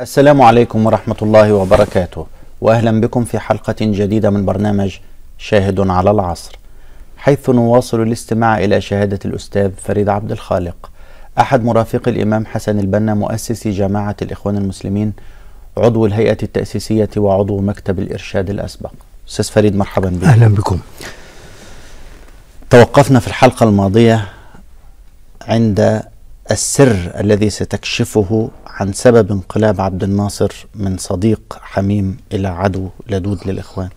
السلام عليكم ورحمة الله وبركاته وأهلا بكم في حلقة جديدة من برنامج شاهد على العصر حيث نواصل الاستماع إلى شهادة الأستاذ فريد عبد الخالق أحد مرافق الإمام حسن البنا مؤسس جماعة الإخوان المسلمين عضو الهيئة التأسيسية وعضو مكتب الإرشاد الأسبق أستاذ فريد مرحبا بك أهلا بكم توقفنا في الحلقة الماضية عند السر الذي ستكشفه عن سبب انقلاب عبد الناصر من صديق حميم إلى عدو لدود للإخوان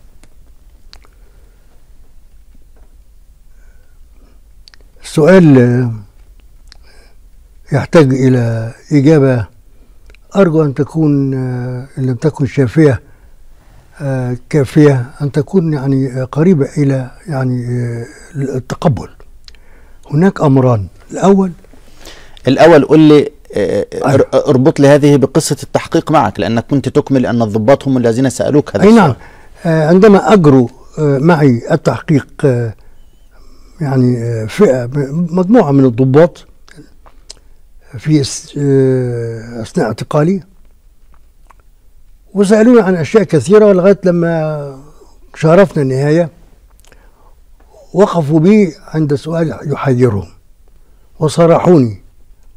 السؤال يحتاج إلى إجابة أرجو أن تكون إن لم تكن شافية كافية أن تكون يعني قريبة إلى يعني التقبل هناك أمران الأول الأول قل لي اربط لي هذه بقصه التحقيق معك لانك كنت تكمل ان الضباط هم الذين سالوك هذا اي نعم آه، عندما اجروا آه، معي التحقيق آه، يعني فئه مجموعه من الضباط في اثناء اعتقالي وسالوني عن اشياء كثيره لغايه لما شارفنا النهايه وقفوا بي عند سؤال يحيرهم وصرحوني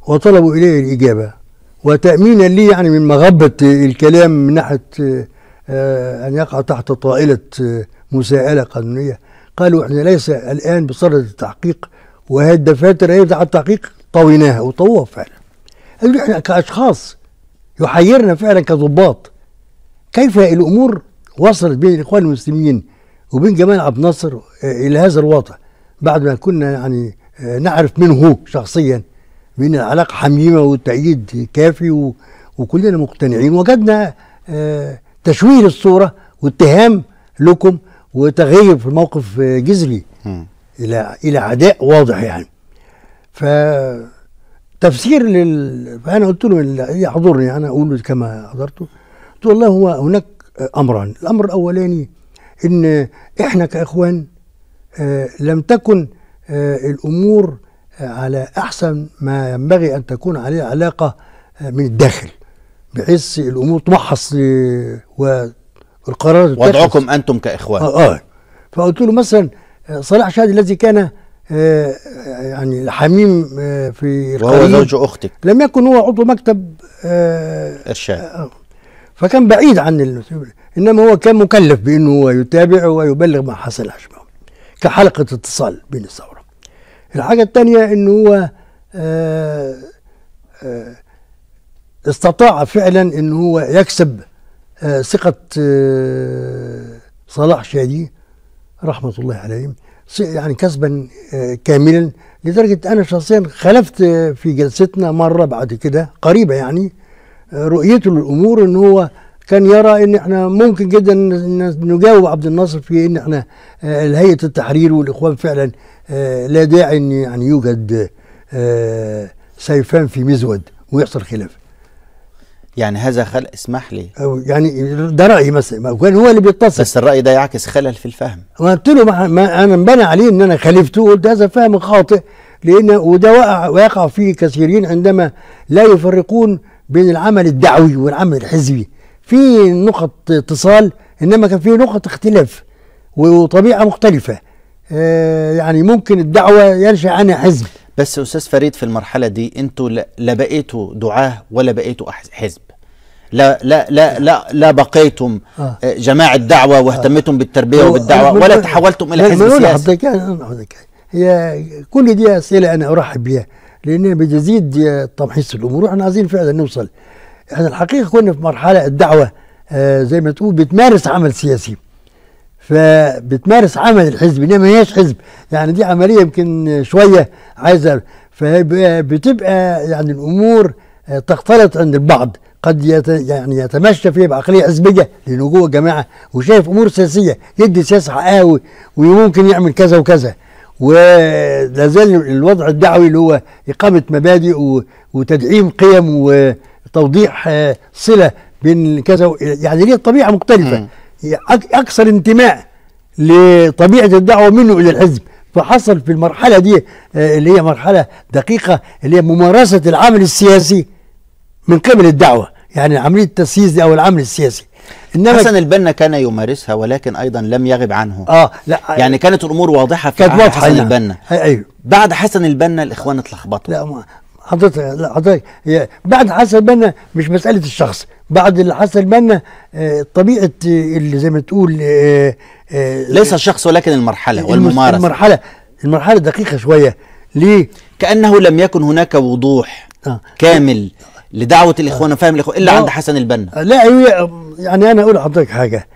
وطلبوا إليه الإجابة وتأمينا لي يعني من مغبة الكلام من ناحية آه، أن يقع تحت طائلة آه، مساءلة قانونية قالوا احنا ليس الآن بصدد التحقيق وهي الدفاتر هي بتاع التحقيق طويناها وطوها فعلا قالوا احنا كأشخاص يحيرنا فعلا كضباط كيف الأمور وصلت بين الإخوان المسلمين وبين جمال عبد الناصر آه، إلى هذا الوضع بعد ما كنا يعني نعرف منه شخصيا بين العلاقة حميمة والتأييد كافي وكلنا مقتنعين وجدنا آه، تشويه للصورة واتهام لكم وتغير في الموقف آه، جذري إلى إلى عداء واضح يعني ف تفسير لل فانا قلت له يحضرني انا اقول له كما حضرته قلت له والله هو هناك آه، امران الامر الاولاني ان احنا كاخوان آه لم تكن آه الامور على أحسن ما ينبغي أن تكون عليه علاقة آه، من الداخل بحيث الأمور تمحص والقرارات وضعكم أنتم كإخوان آه, آه. فقلت له مثلا آه، صلاح شادي الذي كان آه، يعني الحميم في في وهو زوج أختك لم يكن هو عضو مكتب الشاه فكان بعيد عن انما هو كان مكلف بانه هو يتابع ويبلغ ما حصل كحلقه اتصال بين الثوره الحاجة التانية إن هو آه، آه، استطاع فعلا إن هو يكسب آه، ثقة صلاح شادي رحمة الله عليه يعني كسبا كاملا لدرجة أنا شخصيا خلفت في جلستنا مرة بعد كده قريبة يعني رؤيته للأمور إن هو كان يرى ان احنا ممكن جدا نجاوب عبد الناصر في ان احنا آه، هيئه التحرير والاخوان فعلا آه، لا داعي ان يعني يوجد آه، سيفان في مزود ويحصل خلاف يعني هذا خلق اسمح لي أو يعني ده رايي مثلا كان هو اللي بيتصل بس الراي ده يعكس خلل في الفهم قلت له ما, ما انا مبنى عليه ان انا خالفته قلت هذا فهم خاطئ لان وده وقع ويقع فيه كثيرين عندما لا يفرقون بين العمل الدعوي والعمل الحزبي في نقط اتصال انما كان في نقط اختلاف وطبيعه مختلفه آه، يعني ممكن الدعوه ينشا عنها حزب بس استاذ فريد في المرحله دي انتوا لا بقيتوا دعاه ولا بقيتوا حزب لا لا لا لا, لا بقيتم آه. آه، جماعه دعوه واهتميتم بالتربيه آه. وبالدعوه ولا تحولتم الى حزب سياسي هي كل دي اسئله انا ارحب بها لانها بتزيد تمحيص الامور واحنا عايزين فعلا نوصل احنا الحقيقه كنا في مرحله الدعوه آه، زي ما تقول بتمارس عمل سياسي فبتمارس عمل الحزب انما ما هياش حزب يعني دي عمليه يمكن شويه عايزه فبتبقى يعني الامور آه، تختلط عند البعض قد يت يعني يتمشى فيه بعقليه حزبيه لانه جوه جماعه وشايف امور سياسيه يدي سياسه حقها وممكن يعمل كذا وكذا ولا زال الوضع الدعوي اللي هو اقامه مبادئ وتدعيم قيم و توضيح آه، صله بين كذا يعني ليه طبيعه مختلفه يعني اكثر انتماء لطبيعه الدعوه منه الى الحزب فحصل في المرحله دي آه، اللي هي مرحله دقيقه اللي هي ممارسه العمل السياسي من قبل الدعوه يعني عمليه التسييس دي او العمل السياسي انما حسن البنا كان يمارسها ولكن ايضا لم يغب عنه اه لا آه، يعني كانت الامور واضحه في كانت واضحه حسن نعم. البنا ايوه بعد حسن البنا الاخوان اتلخبطوا لا حضرتك لا حضرتك بعد حسن بنا مش مساله الشخص بعد اللي حصل بنا طبيعه اللي زي ما تقول آه، آه، ليس الشخص ولكن المرحله والممارسه المرحله المرحله دقيقه شويه ليه؟ كانه لم يكن هناك وضوح آه. كامل لدعوه الاخوان فاهم الاخوان الا عند حسن البنا لا يعني انا اقول لحضرتك حاجه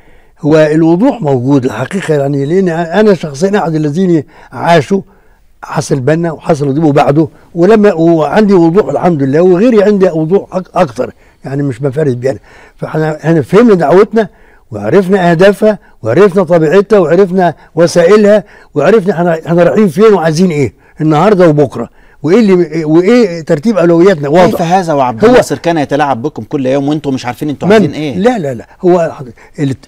هو الوضوح موجود الحقيقه يعني لان انا شخصيا احد الذين عاشوا حصل بنا وحصل ديبه بعده ولما وعندي وضوح الحمد لله وغيري عندي وضوح اكثر يعني مش بفرد بينا فاحنا احنا فهمنا دعوتنا وعرفنا اهدافها وعرفنا طبيعتها وعرفنا وسائلها وعرفنا احنا احنا رايحين فين وعايزين ايه النهارده وبكره وايه اللي وايه ترتيب اولوياتنا واضح كيف هذا وعبد الناصر كان يتلاعب بكم كل يوم وانتم مش عارفين انتم عايزين ايه لا لا لا هو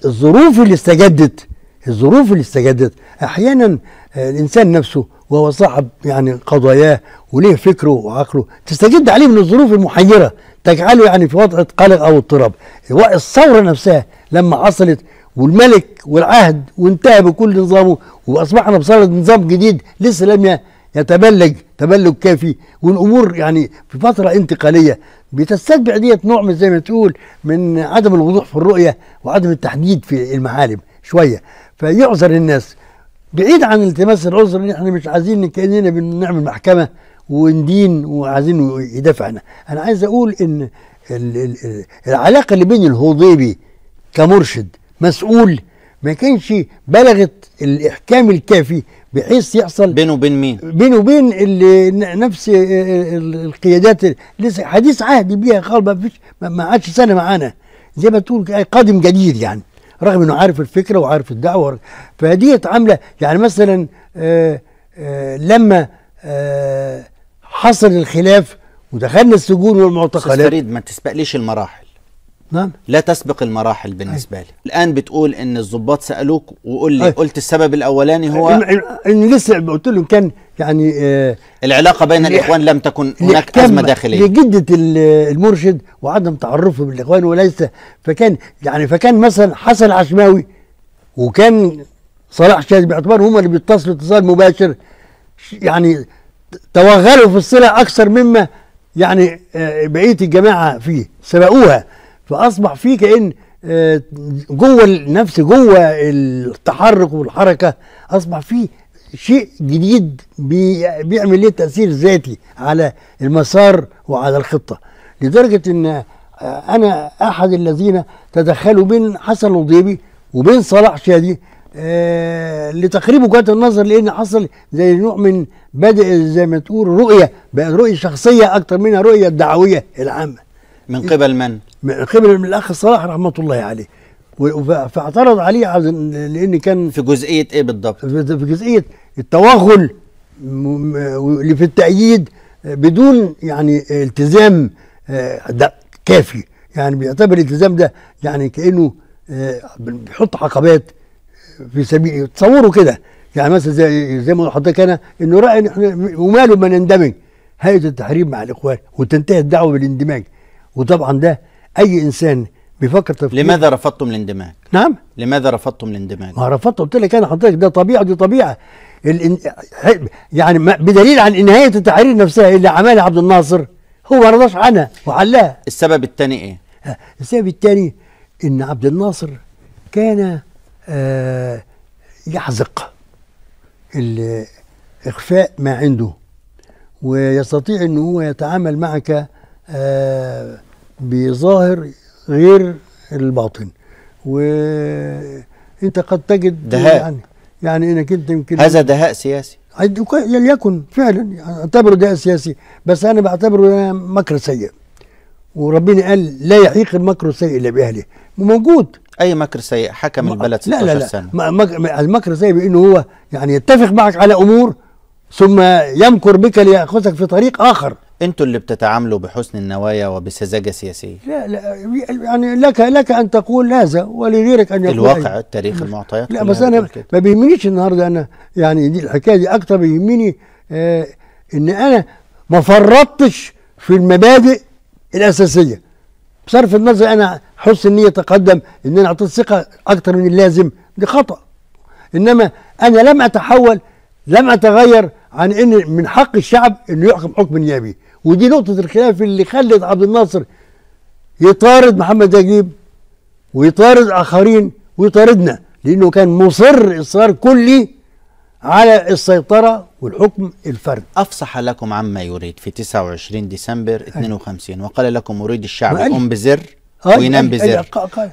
الظروف اللي استجدت الظروف اللي استجدت احيانا آه، الانسان نفسه وهو صاحب يعني قضاياه وليه فكره وعقله تستجد عليه من الظروف المحيره تجعله يعني في وضع قلق او اضطراب الثوره نفسها لما حصلت والملك والعهد وانتهى بكل نظامه واصبحنا بصدد نظام جديد لسه لم يتبلج تبلج كافي والامور يعني في فتره انتقاليه بتستتبع ديت نوع من زي ما تقول من عدم الوضوح في الرؤيه وعدم التحديد في المعالم شويه فيعذر الناس بعيد عن التماس العذر ان احنا مش عايزين كاننا بنعمل محكمه وندين وعايزين يدافع انا عايز اقول ان العلاقه اللي بين الهضيبي كمرشد مسؤول ما كانش بلغت الاحكام الكافي بحيث يحصل بينه وبين مين؟ بينه وبين نفس القيادات لسه حديث عهد بيها خالص ما فيش ما عادش سنه معانا زي ما تقول قادم جديد يعني رغم انه عارف الفكره وعارف الدعوه فديت عامله يعني مثلا آآ آه، آآ آه، لما آآ آه، حصل الخلاف ودخلنا السجون والمعتقلات فريد ما تسبقليش المراحل نعم لا تسبق المراحل بالنسبه لي الان بتقول ان الضباط سالوك وقول لي أي. قلت السبب الاولاني هو ان لسه قلت لهم كان يعني آه العلاقه بين الاخوان لم تكن هناك ازمه داخليه لجده المرشد وعدم تعرفه بالاخوان وليس فكان يعني فكان مثلا حسن عشماوي وكان صلاح شاذ باعتبار هم اللي بيتصلوا اتصال مباشر يعني توغلوا في الصله اكثر مما يعني آه، بقيه الجماعه فيه سبقوها فاصبح في كان آه، جوه النفس جوه التحرك والحركه اصبح في شيء جديد بيعمل ليه تاثير ذاتي على المسار وعلى الخطه لدرجه ان آه، انا احد الذين تدخلوا بين حسن الضيبي وبين صلاح شادي آه، لتقريب وجهات النظر لان حصل زي نوع من بدء زي ما تقول رؤيه بقت رؤيه شخصيه اكتر منها رؤيه الدعويه العامه من قبل من؟ من قبل من الاخ صلاح رحمه الله عليه فاعترض عليه لان كان في جزئيه ايه بالضبط؟ في جزئيه التوغل اللي في التأييد بدون يعني التزام آه، ده كافي يعني بيعتبر الالتزام ده يعني كأنه آه، بيحط عقبات في سبيل تصوروا كده يعني مثلا زي زي ما حضرتك انا انه راى ان احنا وماله ما نندمج هيئه التحرير مع الاخوان وتنتهي الدعوه بالاندماج وطبعا ده اي انسان بيفكر تفكير لماذا رفضتم الاندماج؟ نعم لماذا رفضتم الاندماج؟ ما رفضت قلت لك انا حضرتك ده طبيعه دي طبيعه الان... يعني بدليل عن نهايه التحرير نفسها اللي عملها عبد الناصر هو ما رضاش عنها وحلها السبب الثاني ايه؟ السبب الثاني ان عبد الناصر كان آه يحزق اخفاء ما عنده ويستطيع ان هو يتعامل معك آه، بظاهر غير الباطن وانت قد تجد دهاء يعني, يعني انك انت يمكن هذا دهاء سياسي يعني يكن فعلا اعتبره دهاء سياسي بس انا بعتبره مكر سيء وربنا قال لا يحيق المكر السيء الا باهله موجود اي مكر سيء حكم البلد 16 لا لا لا سنه لا المكر سيء بانه هو يعني يتفق معك على امور ثم يمكر بك لياخذك في طريق اخر انتوا اللي بتتعاملوا بحسن النوايا وبسذاجه سياسيه لا لا يعني لك لك ان تقول هذا ولغيرك ان يقول الواقع أي. التاريخ المعطيات لا بس انا ما بيهمنيش النهارده انا يعني دي الحكايه دي اكتر بيهمني آه ان انا ما فرطتش في المبادئ الاساسيه بصرف النظر انا حسن النيه تقدم ان انا اعطيت ثقه اكتر من اللازم دي خطا انما انا لم اتحول لم اتغير عن ان من حق الشعب انه يحكم حكم نيابي ودي نقطه الخلاف اللي خلت عبد الناصر يطارد محمد نجيب ويطارد اخرين ويطاردنا لانه كان مصر اصرار كلي على السيطره والحكم الفرد افصح لكم عما يريد في 29 ديسمبر 52 وقال لكم اريد الشعب يقوم بزر وينام بزر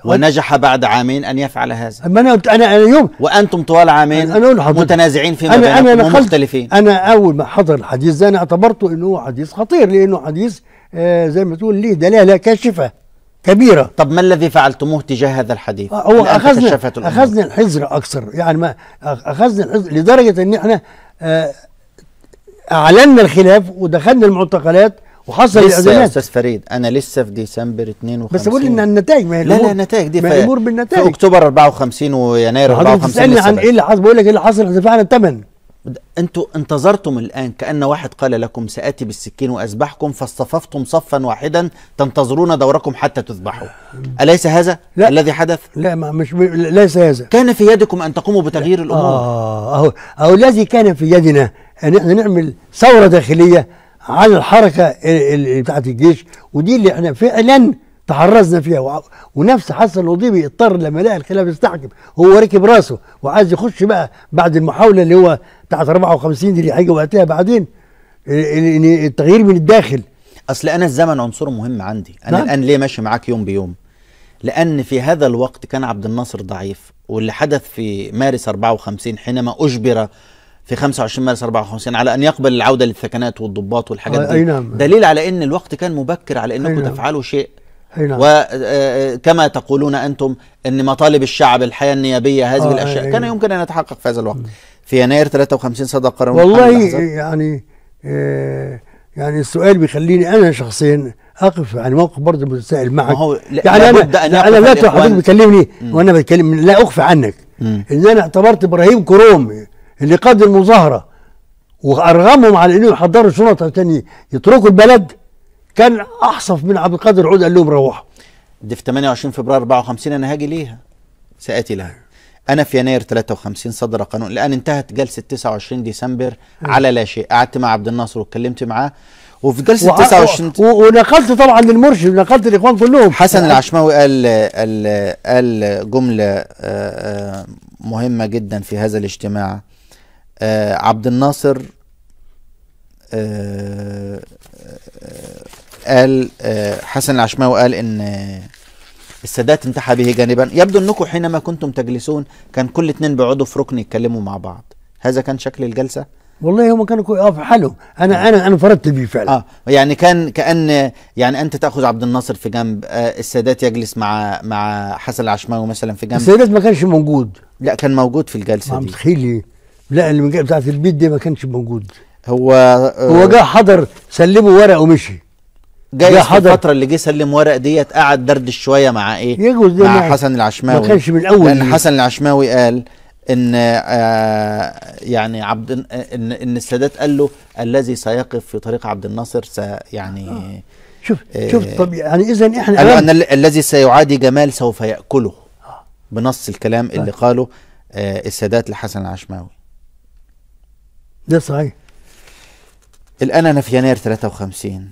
ونجح بعد عامين ان يفعل هذا ما انا انا يوم وانتم طوال عامين أنا أنا متنازعين فيما أنا بينكم أنا ومختلفين انا اول ما حضر الحديث ده انا اعتبرته انه حديث خطير لانه حديث آه زي ما تقول ليه دلاله كاشفه كبيره طب ما الذي فعلتموه تجاه هذا الحديث؟ آه، هو اخذنا اخذنا الحذر اكثر يعني ما اخذنا الحذر لدرجه ان احنا آه اعلنا الخلاف ودخلنا المعتقلات وحصل الاعلانات يا استاذ فريد انا لسه في ديسمبر 52 بس بقول ان النتائج ما لا لا نتائج دي مأمور بالنتائج في اكتوبر 54 ويناير 54 عن ايه اللي حصل بقول لك ايه اللي حصل دفعنا الثمن انتوا انتظرتم الان كان واحد قال لكم ساتي بالسكين واذبحكم فاصطففتم صفا واحدا تنتظرون دوركم حتى تذبحوا اليس هذا لا الذي حدث لا ما مش ب... ليس هذا كان في يدكم ان تقوموا بتغيير الامور اه اهو الذي كان في يدنا ان احنا نعمل ثوره داخليه على الحركه بتاعه الجيش ودي اللي احنا فعلا تعرضنا فيها ونفس حسن الوضيبي اضطر لما لقى الخلاف يستحكم هو ركب راسه وعايز يخش بقى بعد المحاوله اللي هو بتاعت 54 دي اللي هيجي وقتها بعدين التغيير من الداخل اصل انا الزمن عنصر مهم عندي انا نعم. الان ليه ماشي معاك يوم بيوم لان في هذا الوقت كان عبد الناصر ضعيف واللي حدث في مارس 54 حينما اجبر في 25 مارس 54 على ان يقبل العوده للثكنات والضباط والحاجات آه، دي أي نعم. دليل على ان الوقت كان مبكر على انكم نعم. تفعلوا شيء نعم. وكما آه، آه، تقولون انتم ان مطالب الشعب الحياه النيابيه هذه الاشياء نعم. كان يمكن ان يتحقق في هذا الوقت في يناير 53 صدر قرار والله إيه، يعني يعني السؤال بيخليني انا شخصيا اقف عن موقف برضه متسائل معك هو يعني انا أن انا لا حضرتك بتكلمني وانا بتكلم لا اخفى عنك م. ان انا اعتبرت ابراهيم كرومي اللي قاد المظاهره وارغمهم على انهم يحضروا شرطه عشان يتركوا البلد كان احصف من عبد القادر عود قال لهم روحوا دي في 28 فبراير 54 انا هاجي ليها ساتي لها انا في يناير 53 صدر قانون الان انتهت جلسه 29 ديسمبر على لا شيء قعدت مع عبد الناصر واتكلمت معاه وفي جلسه 29 ونقلت طبعا للمرشد ونقلت الاخوان كلهم حسن العشماوي قال قال قال جمله آه، آه، مهمه جدا في هذا الاجتماع آه عبد الناصر آه،, آه قال آه حسن العشماوي قال ان السادات انتحى به جانبا يبدو انكم حينما كنتم تجلسون كان كل اثنين بيقعدوا في ركن يتكلموا مع بعض هذا كان شكل الجلسه والله هم كانوا في آه، حالهم آه. انا انا انا فردت بيه فعلا اه يعني كان كان يعني انت تاخذ عبد الناصر في جنب آه السادات يجلس مع مع حسن العشماوي مثلا في جنب السادات ما كانش موجود لا كان موجود في الجلسه دي متخيل لا المنجاه بتاعت البيت دي ما كانش موجود هو آه هو جه حضر سلمه ورق ومشي جاي في الفتره اللي جه سلم ورق ديت قعد دردش شويه مع ايه يجوز مع يعني حسن العشماوي ما كانش من الاول لان حسن العشماوي قال ان آه يعني عبد ان ان السادات قال له الذي سيقف في طريق عبد الناصر س يعني آه. شوف آه شوف طب يعني اذا احنا قال ان الذي سيعادي جمال سوف ياكله آه. بنص الكلام اللي آه. قاله آه السادات لحسن العشماوي ده صحيح الآن انا في يناير 53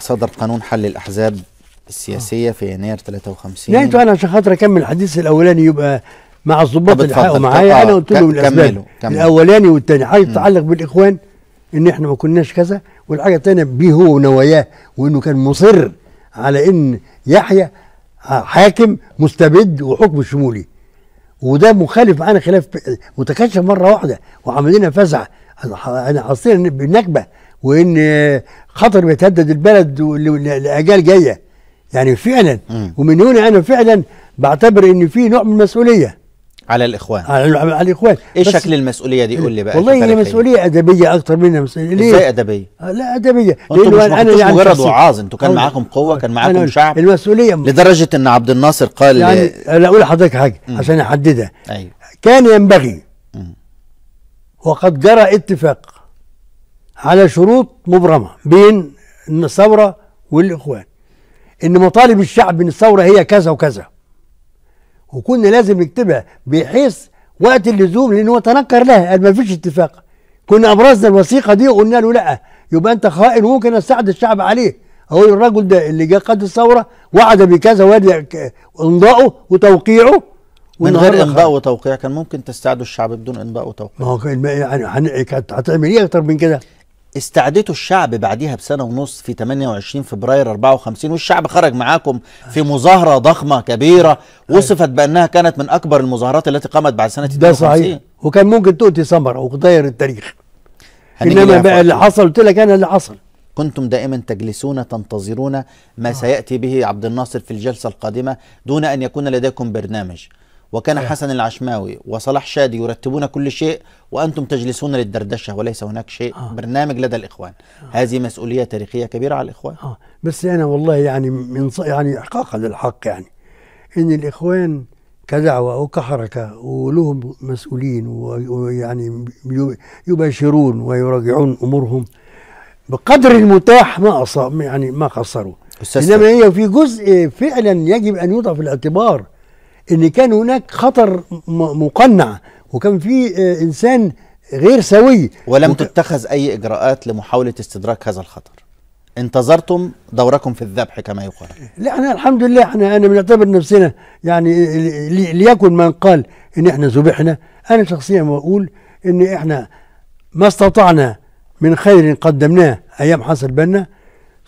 صدر قانون حل الأحزاب السياسية آه. في يناير 53 يعني أنا عشان خاطر أكمل الحديث الأولاني يبقى مع الضباط اللي حقوا معايا آه، أنا قلت لهم الأسباب الأولاني والثاني حاجة تتعلق بالإخوان إن إحنا ما كناش كذا والحاجة الثانية بيه هو ونواياه وإنه كان مصر على إن يحيى حاكم مستبد وحكم شمولي وده مخالف معانا خلاف متكشف مره واحده وعاملين فزعه انا حاصلين بالنكبه وان خطر بيتهدد البلد لاجيال جايه يعني فعلا ومن هنا انا فعلا بعتبر ان في نوع من المسؤوليه على الاخوان على, على الاخوان ايه شكل المسؤوليه دي قول لي بقى والله هي مسؤوليه ادبيه اكثر منها مسؤوليه ليه؟ ازاي ادبيه؟ آه، لا ادبيه انتوا مش انا يعني مجرد وعاظ انتوا كان معاكم قوه كان معاكم شعب المسؤوليه لدرجه ان عبد الناصر قال يعني انا اقول لحضرتك حاجه عشان احددها ايوه كان ينبغي وقد جرى اتفاق على شروط مبرمه بين الثوره والاخوان ان مطالب الشعب من الثوره هي كذا وكذا وكنا لازم نكتبها بحيث وقت اللزوم لان هو تنكر لها قال ما فيش اتفاق كنا ابرزنا الوثيقه دي وقلنا له لا يبقى انت خائن وممكن اساعد الشعب عليه هو الراجل ده اللي جه قاد الثوره وعد بكذا وادي امضائه وتوقيعه من غير انباء وتوقيع كان ممكن تستعدوا الشعب بدون انباء وتوقيع ما هو يعني كانت هتعمل ايه اكتر من كده استعدته الشعب بعديها بسنه ونص في 28 فبراير 54 والشعب خرج معاكم في مظاهره ضخمه كبيره أيوة. وصفت بانها كانت من اكبر المظاهرات التي قامت بعد سنه 52 ده صحيح وكان ممكن تؤتي ثمره وتغير التاريخ انما بقى اللي حصل قلت لك انا اللي حصل كنتم دائما تجلسون تنتظرون ما آه. سياتي به عبد الناصر في الجلسه القادمه دون ان يكون لديكم برنامج وكان حسن العشماوي وصلاح شادي يرتبون كل شيء وأنتم تجلسون للدردشة وليس هناك شيء آه. برنامج لدى الإخوان آه. هذه مسؤولية تاريخية كبيرة على الإخوان آه. بس أنا والله يعني من يعني إحقاقا للحق يعني إن الإخوان كدعوة أو كحركة ولهم مسؤولين ويعني يباشرون ويراجعون أمورهم بقدر المتاح ما أص... يعني ما قصروا إنما هي في جزء فعلا يجب أن يوضع في الاعتبار ان كان هناك خطر مقنع وكان في آه، انسان غير سوي ولم وك... تتخذ اي اجراءات لمحاوله استدراك هذا الخطر انتظرتم دوركم في الذبح كما يقال لا انا الحمد لله احنا انا بنعتبر نفسنا يعني ليكن من قال ان احنا ذبحنا انا شخصيا بقول ان احنا ما استطعنا من خير قدمناه ايام حصل بنا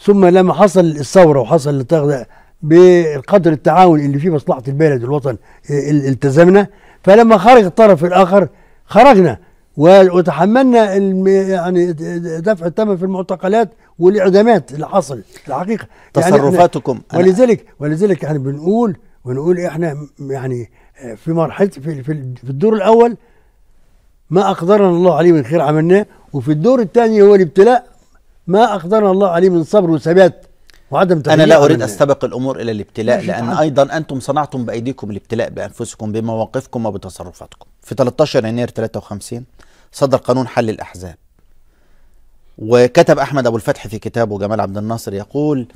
ثم لما حصل الثوره وحصل بقدر التعاون اللي فيه مصلحه البلد والوطن آه، التزمنا فلما خرج الطرف الاخر خرجنا وتحملنا يعني دفع الثمن في المعتقلات والاعدامات اللي حصل الحقيقه يعني تصرفاتكم يعني ولذلك ولذلك احنا بنقول ونقول احنا يعني آه، في مرحله في, في الدور الاول ما اقدرنا الله عليه من خير عملناه وفي الدور الثاني هو الابتلاء ما اقدرنا الله عليه من صبر وثبات وعدم انا لا اريد استبق الامور الى الابتلاء لان تعال. ايضا انتم صنعتم بايديكم الابتلاء بانفسكم بمواقفكم وبتصرفاتكم في 13 يناير 53 صدر قانون حل الاحزاب وكتب احمد ابو الفتح في كتابه جمال عبد الناصر يقول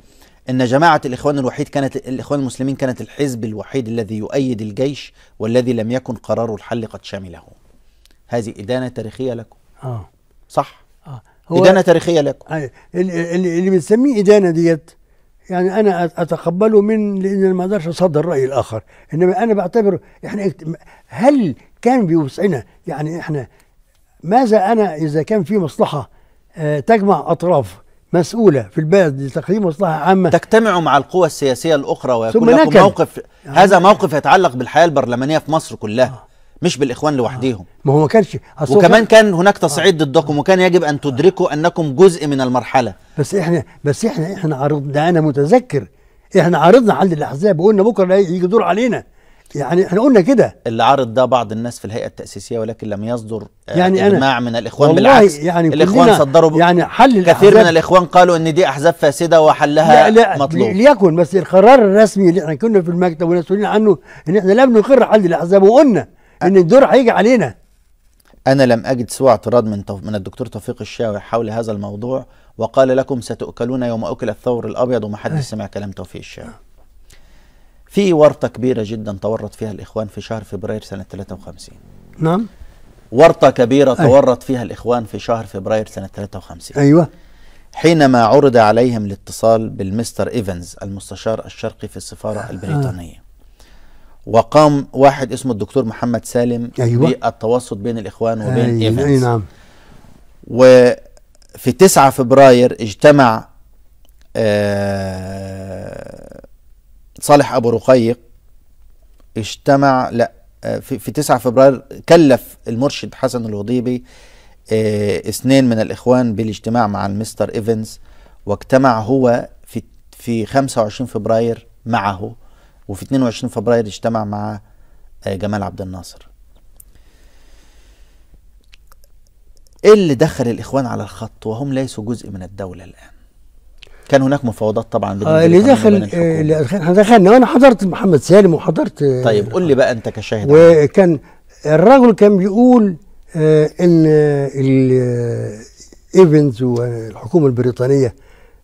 ان جماعه الاخوان الوحيد كانت الاخوان المسلمين كانت الحزب الوحيد الذي يؤيد الجيش والذي لم يكن قرار الحل قد شمله هذه ادانه تاريخيه لكم اه صح آه. هو ادانه تاريخيه لكم اللي بنسميه ادانه ديت يعني انا اتقبله من لان ما اقدرش اصدر الراي الاخر انما انا بعتبر احنا هل كان بوسعنا يعني احنا ماذا انا اذا كان في مصلحه آه، تجمع اطراف مسؤوله في البلد لتقديم مصلحه عامه تجتمع مع القوى السياسيه الاخرى ويكون لكم موقف يعني هذا موقف يتعلق بالحياه البرلمانيه في مصر كلها آه. مش بالاخوان لوحديهم ما هو ما كانش وكمان كان هناك آه. تصعيد ضدكم وكان يجب ان تدركوا انكم جزء من المرحله بس احنا بس احنا احنا عرضنا انا متذكر احنا عرضنا على الاحزاب وقلنا بكره يجي دور علينا يعني احنا قلنا كده اللي عرض ده بعض الناس في الهيئه التاسيسيه ولكن لم يصدر آه، يعني اجماع من الاخوان بالعكس يعني الاخوان صدروا يعني حل كثير من الاخوان قالوا ان دي احزاب فاسده وحلها لا لا مطلوب ليكن بس القرار الرسمي اللي احنا كنا في المكتب ومسؤولين عنه ان احنا لم نقر حل الاحزاب وقلنا ان الدور هيجي علينا انا لم اجد سوى اعتراض من طف... من الدكتور توفيق الشاوي حول هذا الموضوع وقال لكم ستؤكلون يوم اكل الثور الابيض ومحدش إيه. سمع كلام توفيق الشاوي في ورطة كبيرة جدا تورط فيها الإخوان في شهر فبراير سنة 53 نعم ورطة كبيرة أيوة. تورط فيها الإخوان في شهر فبراير سنة 53 أيوة حينما عرض عليهم الاتصال بالمستر إيفنز المستشار الشرقي في السفارة آه. البريطانية وقام واحد اسمه الدكتور محمد سالم أيوة. بالتوسط بين الإخوان وبين أي إيفنز أي نعم. وفي 9 فبراير اجتمع آه صالح أبو رقيق اجتمع لا آه، في, 9 فبراير كلف المرشد حسن الوضيبي اه اثنين من الاخوان بالاجتماع مع المستر ايفنز واجتمع هو في في 25 فبراير معه وفي 22 فبراير اجتمع مع آه، جمال عبد الناصر ايه اللي دخل الاخوان على الخط وهم ليسوا جزء من الدوله الان كان هناك مفاوضات طبعا آه،, آه اللي دخل اللي دخلنا وانا حضرت محمد سالم وحضرت آه، طيب قول لي بقى انت كشاهد وكان الرجل كان بيقول ان ايفنز والحكومه البريطانيه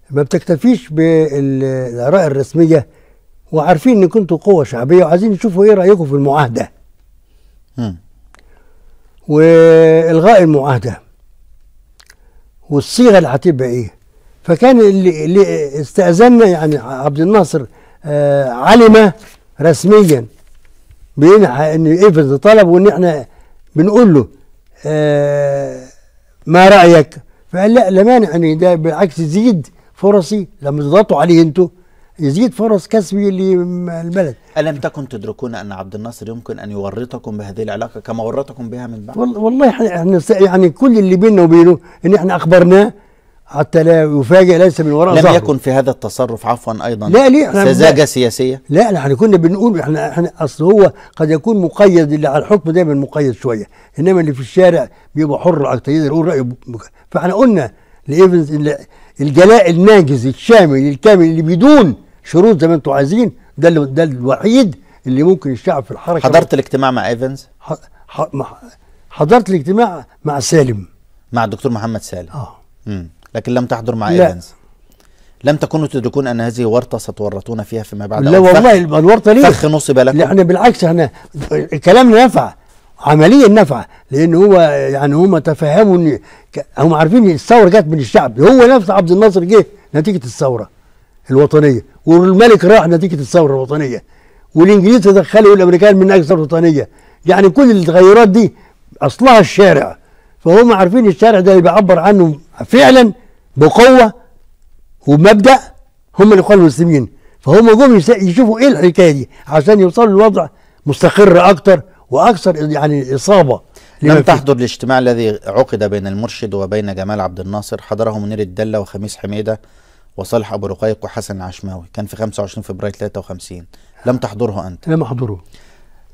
ما بتكتفيش بالاراء الرسميه وعارفين ان كنتوا قوه شعبيه وعايزين نشوفوا ايه رايكم في المعاهده م. والغاء المعاهده والصيغه اللي هتبقى ايه فكان اللي, اللي استاذنا يعني عبد الناصر آه علم رسميا بان ان ايفنز طلب وان احنا بنقول له آه ما رايك فقال لا لا مانع يعني ده بالعكس زيد فرصي لما تضغطوا عليه انتوا يزيد فرص كسبي للبلد ألم تكن تدركون أن عبد الناصر يمكن أن يورطكم بهذه العلاقة كما ورطكم بها من بعد والله احنا يعني كل اللي بيننا وبينه أن احنا أخبرناه حتى لا يفاجئ ليس من وراء لم يكن في هذا التصرف عفوا ايضا لا ليه سذاجه سياسيه لا احنا كنا بنقول احنا احنا اصل هو قد يكون مقيد اللي على الحكم دايما مقيد شويه انما اللي في الشارع بيبقى حر اكتر يقدر يقول رايه فاحنا قلنا لايفنز الجلاء الناجز الشامل الكامل اللي بدون شروط زي ما انتم عايزين ده اللي ده الوحيد اللي ممكن الشعب في الحركه حضرت الاجتماع مع ايفنز؟ حضرت الاجتماع مع سالم مع الدكتور محمد سالم اه مم. لكن لم تحضر مع لا. ايفنز لم تكونوا تدركون ان هذه ورطه ستورطون فيها فيما بعد لا والله الورطه ليه؟ فخ نصب لكم احنا بالعكس احنا الكلام نفع عمليا نفع لان هو يعني هم تفهموا ان هم عارفين الثوره جت من الشعب هو نفس عبد الناصر جه نتيجه الثوره الوطنيه والملك راح نتيجه الثوره الوطنيه والانجليز تدخلوا الامريكان من اجل الثوره الوطنيه يعني كل التغيرات دي اصلها الشارع فهم عارفين الشارع ده اللي بيعبر عنه فعلا بقوه ومبدا هم اللي قالوا المسلمين فهم جم يشوفوا ايه الحكايه دي عشان يوصلوا لوضع مستقر اكتر واكثر يعني اصابه لم تحضر الاجتماع الذي عقد بين المرشد وبين جمال عبد الناصر حضره منير الدله وخميس حميده وصالح ابو رقيق وحسن عشماوي كان في 25 فبراير 53 لم تحضره انت لم احضره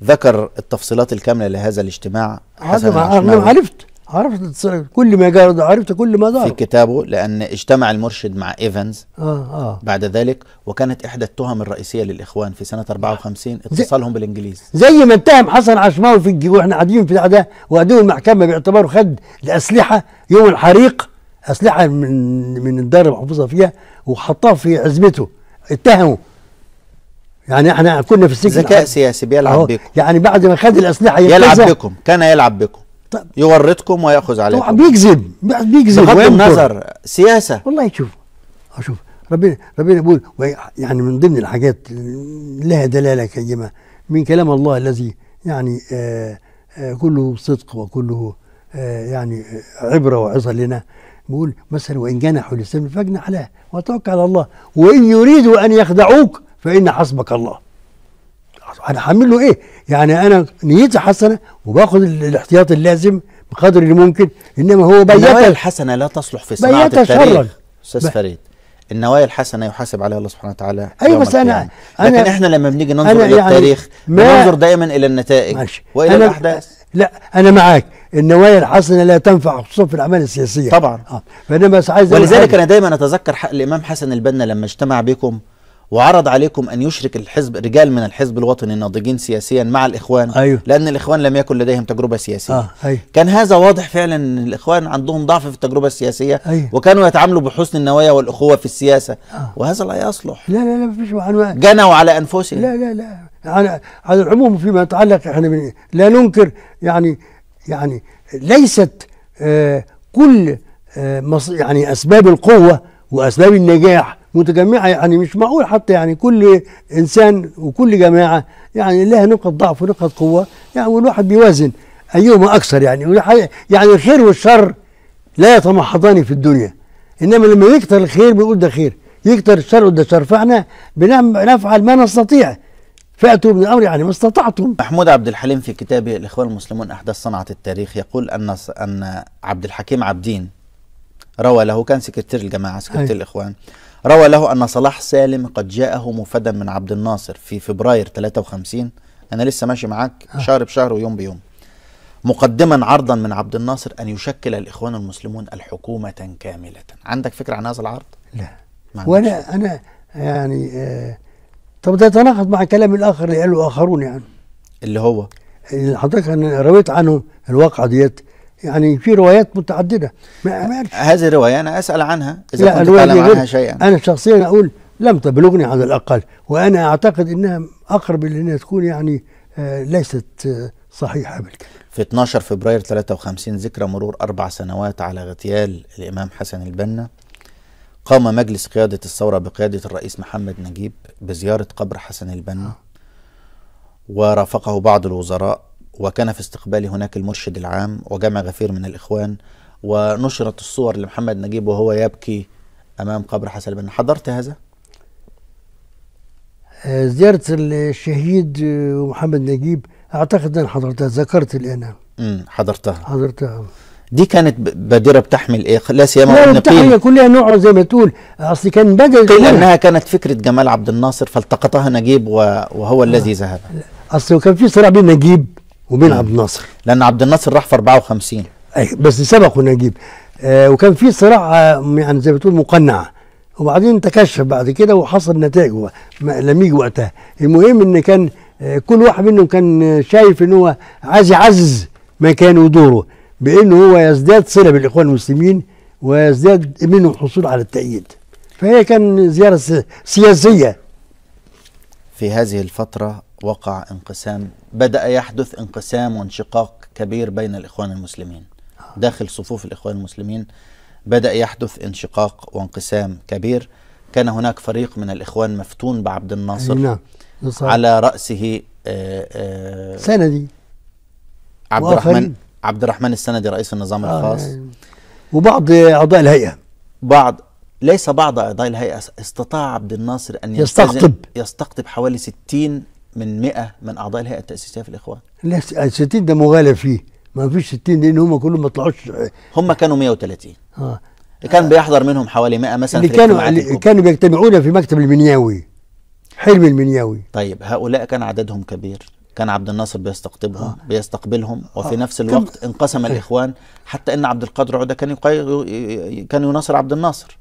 ذكر التفصيلات الكامله لهذا الاجتماع حسن عشماوي عرفت عرفت كل ما جرى عرفت كل ما دار في كتابه لان اجتمع المرشد مع ايفنز اه اه بعد ذلك وكانت احدى التهم الرئيسيه للاخوان في سنه 54 اتصالهم بالانجليز زي ما اتهم حسن عشماوي في واحنا قاعدين في ده وقاعدين المحكمه باعتباره خد الاسلحه يوم الحريق اسلحه من من الدار محفوظه فيها وحطها في عزبته اتهموا يعني احنا كنا في السجن ذكاء سياسي بيلعب بيكم يعني بعد ما خد الاسلحه يلعب بكم كان يلعب بكم طب يورطكم وياخذ عليكم طبعا بيكذب بيكذب بغض النظر سياسه والله شوف اشوف ربنا ربنا يقول يعني من ضمن الحاجات لها دلاله كريمه من كلام الله الذي يعني آآ آه، آآ آه، كله صدق وكله آه، يعني آه، عبرة وعظة لنا بيقول مثلا وإن جنحوا للسلم فاجنح له وتوكل على الله وإن يريدوا أن يخدعوك فإن حسبك الله أنا هعمل له إيه؟ يعني أنا نيتي حسنة وباخد الاحتياط اللازم بقدر اللي ممكن إنما هو بيت النوايا الحسنة لا تصلح في صناعة التاريخ أستاذ فريد النوايا الحسنه يحاسب عليها الله سبحانه وتعالى ايوه بس انا لكن أنا احنا لما بنيجي ننظر الى يعني التاريخ بننظر دايما الى النتائج ماشي. والى الاحداث لا انا معاك النوايا الحسنه لا تنفع خصوصا في الاعمال السياسيه طبعا آه. فانما عايز ولذلك انا دايما اتذكر حق الامام حسن البنا لما اجتمع بكم وعرض عليكم ان يشرك الحزب رجال من الحزب الوطني الناضجين سياسيا مع الاخوان أيوه. لان الاخوان لم يكن لديهم تجربه سياسيه آه. أيوه. كان هذا واضح فعلا ان الاخوان عندهم ضعف في التجربه السياسيه أيوه. وكانوا يتعاملوا بحسن النوايا والاخوه في السياسه آه. وهذا لا يصلح لا لا لا مفيش عنوان جنوا على انفسهم لا لا لا على على العموم فيما يتعلق احنا لا ننكر يعني يعني ليست آه، كل آه، يعني اسباب القوه واسباب النجاح متجمعه يعني مش معقول حتى يعني كل انسان وكل جماعه يعني لها نقط ضعف ونقط قوه يعني والواحد بيوازن ايهما اكثر يعني يعني الخير والشر لا يتمحضان في الدنيا انما لما يكثر الخير بيقول ده خير يكثر الشر وده شر فاحنا بنفعل ما نستطيع فأتوا بالأمر يعني ما استطعتم محمود عبد الحليم في كتابه الإخوان المسلمون أحداث صنعة التاريخ يقول أن أن عبد الحكيم عبدين روى له كان سكرتير الجماعة سكرتير الإخوان روى له أن صلاح سالم قد جاءه مفدا من عبد الناصر في فبراير 53 أنا لسه ماشي معاك شهر بشهر ويوم بيوم مقدما عرضا من عبد الناصر أن يشكل الإخوان المسلمون الحكومة كاملة عندك فكرة عن هذا العرض؟ لا وأنا أنا يعني آه طب ده يتناقض مع كلام الاخر يعني اللي قاله اخرون يعني اللي هو اللي حضرتك انا رويت عنه الواقعه ديت يعني في روايات متعدده ما هذه الروايه انا اسال عنها اذا لا كنت تعلم عنها شيئا انا شخصيا اقول لم تبلغني على الاقل وانا اعتقد انها اقرب الى انها تكون يعني آه ليست آه صحيحه بالكامل في 12 فبراير 53 ذكرى مرور اربع سنوات على اغتيال الامام حسن البنا قام مجلس قيادة الثورة بقيادة الرئيس محمد نجيب بزيارة قبر حسن البنا آه. ورافقه بعض الوزراء وكان في استقباله هناك المرشد العام وجمع غفير من الإخوان ونشرت الصور لمحمد نجيب وهو يبكي أمام قبر حسن البنا حضرت هذا؟ آه، زيارة الشهيد آه، محمد نجيب أعتقد أن حضرتها ذكرت الآن حضرتها حضرتها دي كانت بادره بتحمل ايه لا سيما ان التحيه كلها نوع زي ما تقول اصل كان بدا قيل انها كانت فكره جمال عبد الناصر فالتقطها نجيب وهو آه. الذي ذهب اصل كان في صراع بين نجيب وبين آه. عبد الناصر لان عبد الناصر راح في 54 اي بس سبقه نجيب آه وكان في صراع آه، يعني زي ما تقول مقنع وبعدين تكشف بعد كده وحصل نتائجه لم يجي وقتها المهم ان كان آه، كل واحد منهم كان شايف ان هو عايز يعزز مكانه ودوره بانه هو يزداد صله بالاخوان المسلمين ويزداد منه الحصول على التأييد فهي كان زيارة سياسية في هذه الفترة وقع انقسام بدأ يحدث انقسام وانشقاق كبير بين الإخوان المسلمين داخل صفوف الإخوان المسلمين بدأ يحدث انشقاق وانقسام كبير كان هناك فريق من الإخوان مفتون بعبد الناصر نعم على رأسه آآ آه، آآ آه، سندي عبد الرحمن عبد الرحمن السندي رئيس النظام آه الخاص نعم. وبعض اعضاء الهيئه بعض ليس بعض اعضاء الهيئه استطاع عبد الناصر ان يستقطب يستقطب حوالي 60 من 100 من اعضاء الهيئه التاسيسيه في الاخوان لا 60 ده مغالب فيه ما فيش 60 لان هم كلهم ما طلعوش هم كانوا 130 اه كان بيحضر منهم حوالي 100 مثلا اللي كانوا اللي كانوا بيجتمعون في مكتب المنياوي حلم المنياوي طيب هؤلاء كان عددهم كبير كان عبد الناصر بيستقطبهم آه. بيستقبلهم وفي آه. نفس الوقت كم... انقسم آه. الاخوان حتى ان عبد القادر عوده كان يقاي... كان يناصر عبد الناصر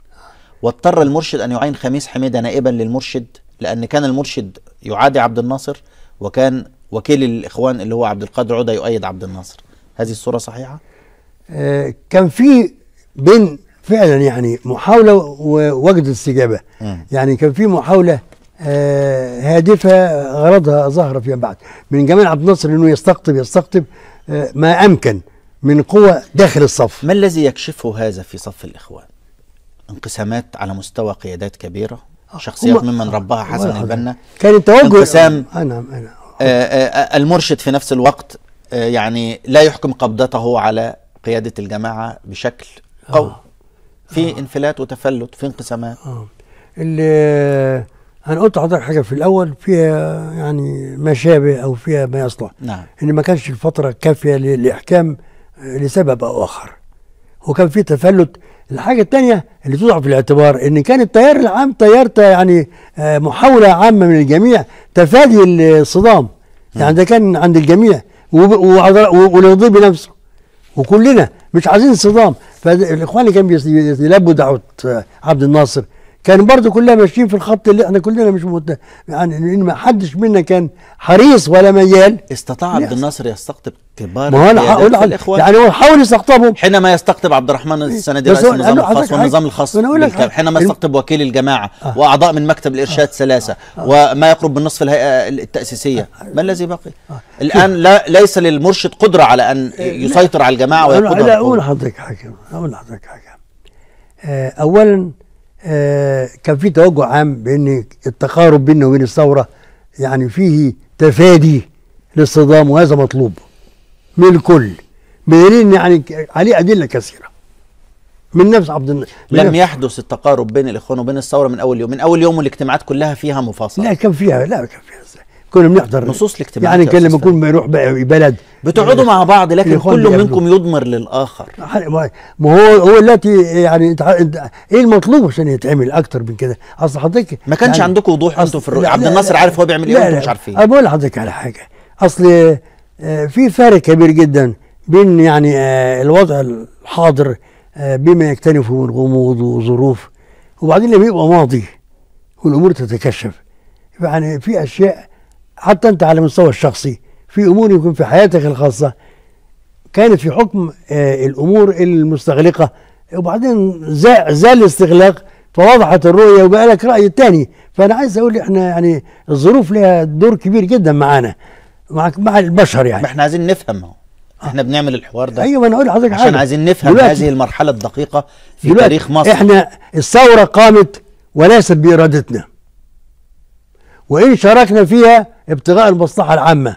واضطر المرشد ان يعين خميس حميده نائبا للمرشد لان كان المرشد يعادي عبد الناصر وكان وكيل الاخوان اللي هو عبد القادر عوده يؤيد عبد الناصر هذه الصوره صحيحه آه كان في بين فعلا يعني محاوله ووجد استجابه م. آه. يعني كان في محاوله آه، هادفة غرضها ظهر فيما بعد من جمال عبد الناصر أنه يستقطب يستقطب آه، ما أمكن من قوة داخل الصف ما الذي يكشفه هذا في صف الإخوان؟ انقسامات على مستوى قيادات كبيرة آه، شخصيات ممن رباها حسن البنا كان التوجه انقسام أنا نعم، أنا نعم. المرشد في نفس الوقت يعني لا يحكم قبضته على قيادة الجماعة بشكل قوي في انفلات وتفلت في انقسامات آه. انا قلت لحضرتك حاجه في الاول فيها يعني ما شابه او فيها ما يصلح نعم ان ما كانش الفتره كافيه للاحكام لسبب او اخر وكان في تفلت الحاجه الثانيه اللي تضع في الاعتبار ان كان التيار العام تيار يعني آه، محاوله عامه من الجميع تفادي الصدام يعني ده كان عند الجميع والغضيب بنفسه وكلنا مش عايزين صدام فالاخوان اللي كانوا بيلبوا دعوه آه، عبد الناصر كانوا برضه كلها ماشيين في الخط اللي احنا كلنا مش مت... يعني ما حدش منا كان حريص ولا ميال استطاع عبد الناصر يستقطب كبار ما انا هقول يعني هو حاول يستقطبهم حينما يستقطب عبد الرحمن إيه، السنه دي رئيس النظام الخاص والنظام الخاص حينما يستقطب وكيل الجماعه آه واعضاء من مكتب الارشاد آه. ثلاثه آه. آه وما يقرب من نصف الهيئه التاسيسيه آه. ما الذي بقي؟ الان لا ليس للمرشد قدره على ان إيه، يسيطر على الجماعه ويقودها اقول لحضرتك حاجه اقول لحضرتك حاجه اولا آه، كان في توجه عام بان التقارب بيننا وبين الثوره يعني فيه تفادي للصدام وهذا مطلوب من الكل بدليل يعني عليه ادله كثيره من نفس عبد الناصر لم نفس. يحدث التقارب بين الاخوان وبين الثوره من اول يوم من اول يوم والاجتماعات كلها فيها مفاصله لا كان فيها لا كان فيها كنا بنحضر نصوص الاجتماع يعني كان لما يكون بيروح بقى بلد بتقعدوا يعني مع بعض لكن كل منكم يضمر للاخر ما هو هو التي يعني انت ايه المطلوب عشان يتعمل اكتر من كده اصل حضرتك ما كانش يعني عندكم وضوح انتوا في الرؤيه عبد الناصر عارف هو بيعمل ايه وانتوا مش عارفين انا بقول لحضرتك على حاجه اصل آه، في فرق كبير جدا بين يعني آه، الوضع الحاضر آه، بما يكتنفه من غموض وظروف وبعدين لما يبقى ماضي والامور تتكشف يعني في اشياء حتى انت على المستوى الشخصي في امور يمكن في حياتك الخاصه كانت في حكم آه، الامور المستغلقه وبعدين زال الاستغلاق فوضحت الرؤيه وبقى لك راي ثاني فانا عايز اقول احنا يعني الظروف لها دور كبير جدا معانا مع مع البشر يعني ما احنا عايزين نفهم آه. احنا بنعمل الحوار ده ايوه انا اقول لحضرتك عشان عارف. عايزين نفهم دلوقتي. هذه المرحله الدقيقه في تاريخ مصر احنا الثوره قامت وليست بارادتنا وان شاركنا فيها ابتغاء المصلحة العامة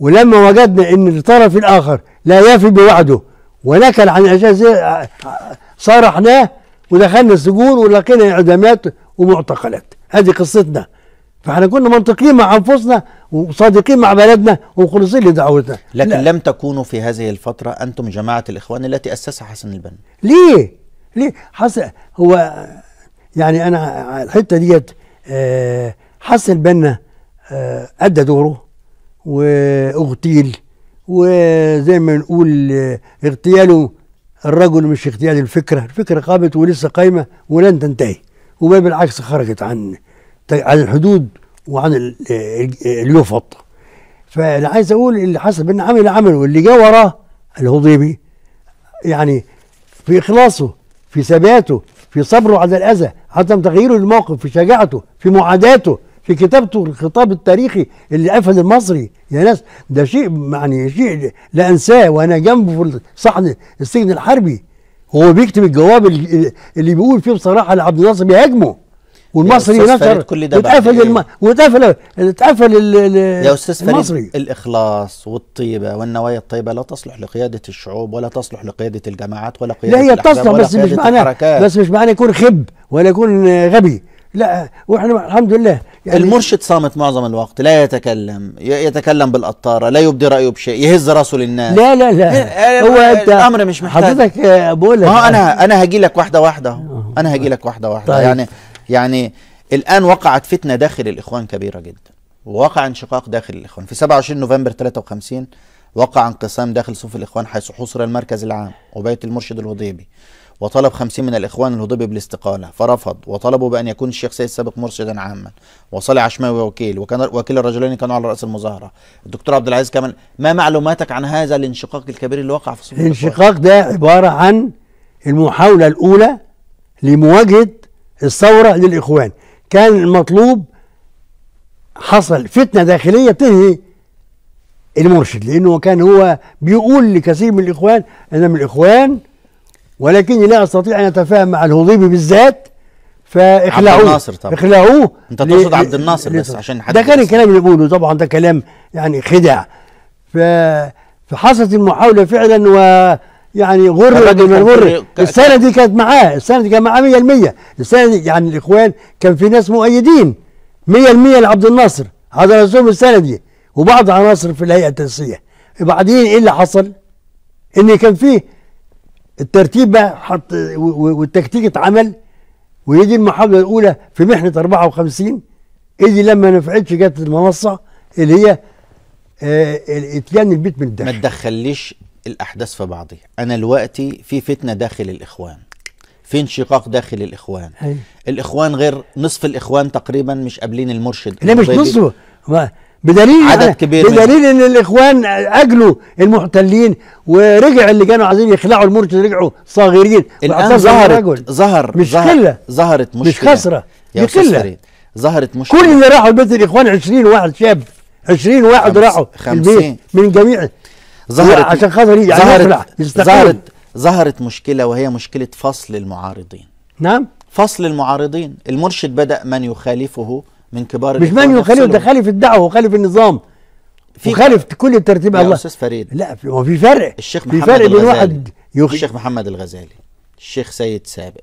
ولما وجدنا ان الطرف الاخر لا يفي بوعده ونكل عن اجازه آه، آه، صارحناه ودخلنا السجون ولقينا اعدامات ومعتقلات هذه قصتنا فاحنا كنا منطقيين مع انفسنا وصادقين مع بلدنا ومخلصين لدعوتنا لكن لا. لم تكونوا في هذه الفتره انتم جماعه الاخوان التي اسسها حسن البنا ليه ليه حسن هو يعني انا الحته ديت آه، حسن البنا آه، أدى دوره واغتيل وزي ما نقول آه، اغتياله الرجل مش اغتيال الفكرة الفكرة قامت ولسه قايمة ولن تنتهي وبالعكس بالعكس خرجت عن عن الحدود وعن آه، اليوفط فاللي عايز اقول اللي حصل بان عمل عمل واللي جا وراه الهضيبي يعني في اخلاصه في ثباته في صبره على الاذى عدم تغييره للموقف في شجاعته في معاداته في كتابته الخطاب التاريخي اللي قفل المصري يا ناس ده شيء يعني شيء لا انساه وانا جنبه في صحن السجن الحربي هو بيكتب الجواب اللي بيقول فيه بصراحه لعبد الناصر بيهاجمه والمصري نشر كل ده واتقفل إيه؟ الم... واتقفل اتقفل ال... يا استاذ المصري الاخلاص والطيبه والنوايا الطيبه لا تصلح لقياده الشعوب ولا تصلح لقياده الجماعات ولا قياده لا هي تصلح بس مش معنى بس مش معنى يكون خب ولا يكون غبي لا واحنا الحمد لله يعني المرشد صامت معظم الوقت لا يتكلم يتكلم بالقطاره لا يبدي رايه بشيء يهز راسه للناس لا لا لا إيه، إيه، هو انت الامر مش محتاج حضرتك بقول ما انا انا هاجي لك واحده واحده انا هاجي لك واحده واحده طيب. يعني يعني الان وقعت فتنه داخل الاخوان كبيره جدا ووقع انشقاق داخل الاخوان في 27 نوفمبر 53 وقع انقسام داخل صفوف الاخوان حيث حصر المركز العام وبيت المرشد الوضيبي وطلب خمسين من الإخوان الهضبي بالاستقالة فرفض وطلبوا بأن يكون الشيخ سيد السابق مرشدا عاما وصالح عشماوي وكيل وكان وكيل الرجلين كانوا على رأس المظاهرة الدكتور عبد العزيز كمال ما معلوماتك عن هذا الانشقاق الكبير اللي وقع في صفوف الانشقاق ده عبارة عن المحاولة الأولى لمواجهة الثورة للإخوان كان المطلوب حصل فتنة داخلية تنهي المرشد لأنه كان هو بيقول لكثير من الإخوان أنا من الإخوان ولكني لا استطيع ان اتفاهم مع الهضيبي بالذات فاخلعوه عبد الناصر طبعا اخلعوه انت تقصد عبد الناصر بس عشان حد ده كان الكلام اللي بيقوله طبعا ده كلام يعني خدع ف فحصلت المحاوله فعلا و يعني غر من الغر السنه دي كانت معاه السنه دي كان معاه 100% السنه دي يعني الاخوان كان في ناس مؤيدين 100% لعبد الناصر هذا رسوم السنه دي وبعض عناصر في الهيئه التنسيقيه بعدين ايه اللي حصل؟ ان كان فيه الترتيب بقى حط والتكتيك اتعمل ودي المحاضره الاولى في محنه 54 ادي لما نفعتش جت المنصه اللي هي آه اتيان البيت من الداخل ما تدخليش الاحداث في بعضها انا دلوقتي في فتنه داخل الاخوان في انشقاق داخل الاخوان هي. أيوه. الاخوان غير نصف الاخوان تقريبا مش قابلين المرشد لا مش نصفه بدليل عدد كبير بدليل ان الاخوان اجلوا المحتلين ورجع اللي كانوا عايزين يخلعوا المرشد رجعوا صاغرين الان ظهرت ظهر مش ظهر ظهرت مشكله مش خسره يا قله ظهرت مشكله كل اللي راحوا بيت الاخوان 20 واحد شاب 20 واحد راحوا 50 من جميع ظهرت عشان خاطر يعني ظهرت ظهرت ظهرت مشكله وهي مشكله فصل المعارضين نعم فصل المعارضين المرشد بدأ من يخالفه من كبار مش ماني وخليفه ده خالف الدعوه وخالف النظام في وخالف كل الترتيب يا الله استاذ فريد لا هو في فرق الشيخ محمد في فرق بين واحد يخ... الشيخ محمد الغزالي الشيخ سيد سابق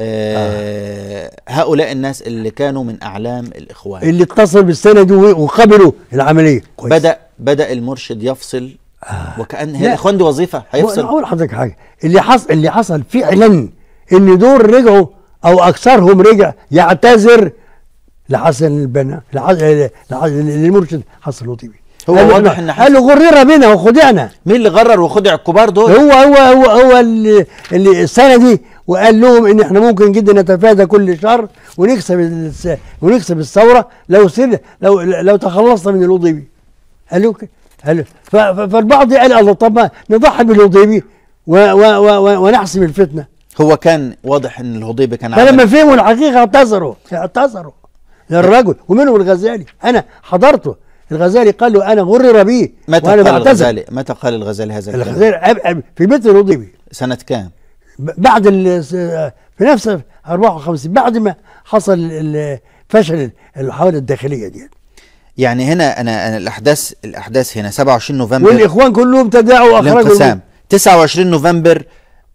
آه. هؤلاء الناس اللي كانوا من اعلام الاخوان اللي اتصل بالسند وقبلوا العمليه كويس. بدا بدا المرشد يفصل آه. وكان الاخوان دي وظيفه هيفصل اقول لحضرتك حاجه اللي حصل اللي حصل فعلا ان دول رجعوا او اكثرهم رجع يعتذر لحسن البنا لحسن للمرشد حسن لطيفي هو واضح ان قال له غرر بنا وخدعنا مين اللي غرر وخدع الكبار دول هو هو هو هو اللي, السنه دي وقال لهم ان احنا ممكن جدا نتفادى كل شر ونكسب ونكسب الثوره لو سر لو لو تخلصنا من الوضيبي قالوا قالوا فالبعض قال الله طب ما نضحي بالوضيبي ونحسم الفتنه هو كان واضح ان الهضيبي كان فلما فهموا الحقيقه اعتذروا اعتذروا للرجل ومنهم الغزالي أنا حضرته الغزالي قال له أنا غرر به متى وأنا قال بعتزل. الغزالي متى قال الغزالي هذا الكلام؟ الغزالي في بيت رضي سنة كام؟ بعد في نفس 54 بعد ما حصل فشل الحوادث الداخلية دي يعني هنا أنا, أنا الأحداث الأحداث هنا 27 نوفمبر والإخوان كلهم تداعوا وأخرجوا الانقسام 29 نوفمبر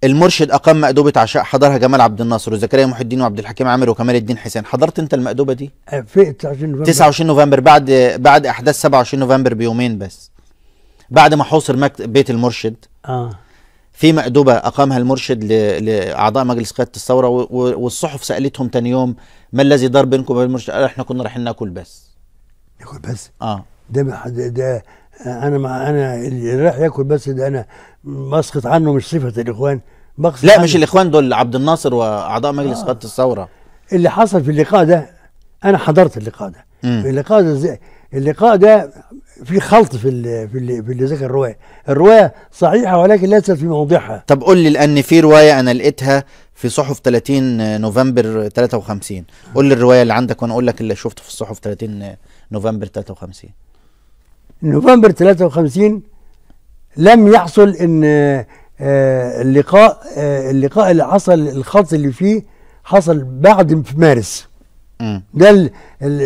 المرشد اقام مأدوبه عشاء حضرها جمال عبد الناصر وزكريا محي الدين وعبد الحكيم عامر وكمال الدين حسين حضرت انت المأدوبه دي آه، في 29 نوفمبر 29 نوفمبر بعد بعد احداث 27 نوفمبر بيومين بس بعد ما حوصر مكتب بيت المرشد اه في مأدوبة أقامها المرشد لأعضاء مجلس قيادة الثورة والصحف سألتهم تاني يوم ما الذي دار بينكم وبين المرشد؟ قال إحنا كنا رايحين ناكل بس ناكل بس؟ آه ده ده انا مع انا اللي راح ياكل بس ده انا بسقط عنه مش صفه الاخوان بقصد لا عنه. مش الاخوان دول عبد الناصر واعضاء مجلس آه. قاده الثوره اللي حصل في اللقاء ده انا حضرت اللقاء ده في اللقاء ده اللقاء ده في خلط في اللي في ال في اللي ذكر الروايه، الروايه صحيحه ولكن ليست في موضعها. طب قول لي لان في روايه انا لقيتها في صحف 30 نوفمبر 53 قول لي الروايه اللي عندك وانا اقول لك اللي شفته في الصحف 30 نوفمبر 53 نوفمبر 53 لم يحصل ان آه، اللقاء آه، اللقاء اللي حصل الخاص اللي فيه حصل بعد في مارس ده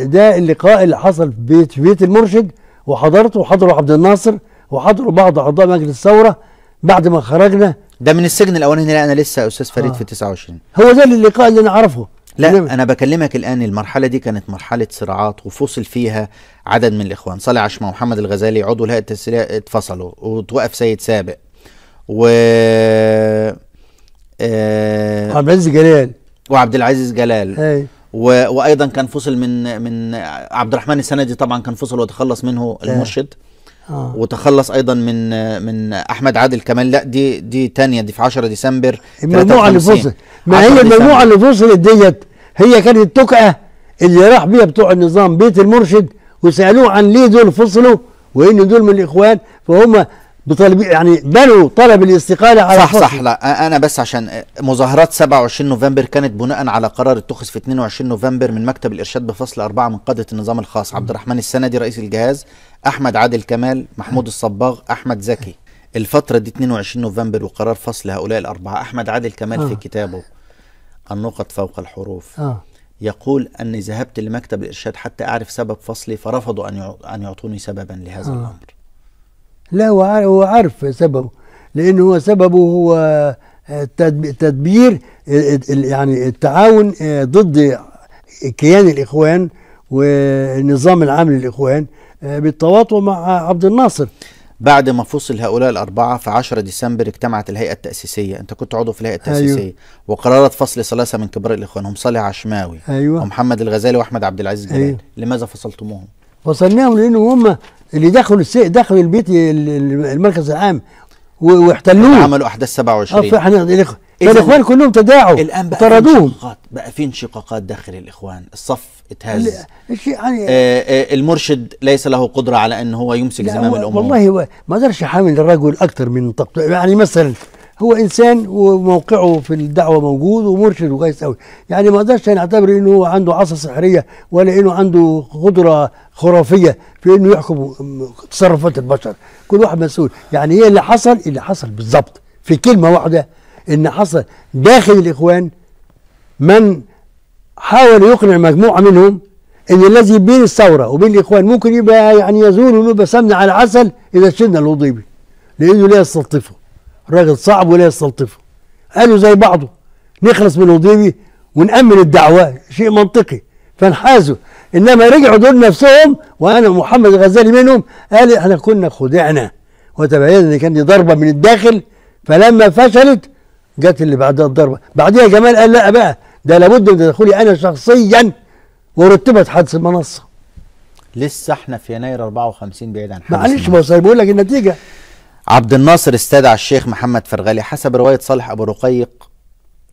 ده اللقاء اللي حصل في بيت في بيت المرشد وحضرته وحضروا عبد الناصر وحضروا بعض اعضاء مجلس الثوره بعد ما خرجنا ده من السجن الاولاني لا انا لسه يا استاذ فريد آه. في 29 هو ده اللقاء اللي انا اعرفه لا نعم. انا بكلمك الان المرحله دي كانت مرحله صراعات وفصل فيها عدد من الاخوان صالح عشمه ومحمد الغزالي عضو الهيئه التسليه اتفصلوا وتوقف سيد سابق و آه عبد العزيز جلال وعبد العزيز جلال هي. و... وايضا كان فصل من من عبد الرحمن السندي طبعا كان فصل وتخلص منه المرشد آه. وتخلص ايضا من من احمد عادل كمان لا دي دي ثانيه دي في 10 ديسمبر المجموعه اللي فوزت ما هي المجموعه اللي فصلت ديت هي كانت التكأه اللي راح بيها بتوع النظام بيت المرشد وسالوه عن ليه دول فصلوا وان دول من الاخوان فهم بطلب يعني بنوا طلب الاستقاله على صح فصل. صح لا انا بس عشان مظاهرات 27 نوفمبر كانت بناء على قرار اتخذ في 22 نوفمبر من مكتب الارشاد بفصل اربعه من قاده النظام الخاص عبد الرحمن السندي رئيس الجهاز احمد عادل كمال محمود الصباغ احمد زكي الفتره دي 22 نوفمبر وقرار فصل هؤلاء الاربعه احمد عادل كمال آه. في كتابه النقط فوق الحروف آه. يقول اني ذهبت لمكتب الارشاد حتى اعرف سبب فصلي فرفضوا ان ان يعطوني سببا لهذا آه. الامر لا هو عارف سببه لأن هو سببه هو آه، تدبير آه، آه، يعني التعاون ضد كيان الإخوان ونظام العام للإخوان بالتواطؤ مع عبد الناصر بعد ما فصل هؤلاء الأربعة في 10 ديسمبر اجتمعت الهيئة التأسيسية أنت كنت عضو في الهيئة أيوه. التأسيسية أيوه. وقررت فصل ثلاثة من كبار الإخوان هم صالح عشماوي أيوه. ومحمد الغزالي وأحمد عبد العزيز جلال أيوه. لماذا فصلتموهم؟ فصلناهم لأنه هم اللي دخلوا دخلوا البيت المركز العام واحتلوه عملوا احداث 27 اه فاحنا الاخوان كلهم تداعوا الان بقى انشقاقات بقى في انشقاقات داخل الاخوان الصف اتهز يعني آه،, آه المرشد ليس له قدره على ان هو يمسك زمام الامور والله ما قدرش يحامل الرجل اكثر من طاقته يعني مثلا هو انسان وموقعه في الدعوه موجود ومرشد وكويس قوي يعني ما اقدرش نعتبر انه هو عنده عصا سحريه ولا انه عنده قدره خرافيه في انه يحكم تصرفات البشر كل واحد مسؤول يعني ايه اللي حصل اللي حصل بالظبط في كلمه واحده ان حصل داخل الاخوان من حاول يقنع مجموعه منهم ان الذي بين الثوره وبين الاخوان ممكن يبقى يعني يزول ويبقى سمنه على عسل اذا شلنا الوضيبي لانه لا يستلطفه راجل صعب ولا يستلطفه قالوا زي بعضه نخلص من الوضيبي ونأمن الدعوة شيء منطقي فانحازوا إنما رجعوا دول نفسهم وأنا محمد الغزالي منهم قال إحنا كنا خدعنا وتبين إن كان دي ضربة من الداخل فلما فشلت جت اللي بعدها الضربة بعدها جمال قال لا بقى ده لابد من تدخلي أنا شخصيا ورتبت حادث المنصة لسه احنا في يناير 54 بعيد عن معلش بس بقول لك النتيجة عبد الناصر استدعى الشيخ محمد فرغلي حسب رواية صالح أبو رقيق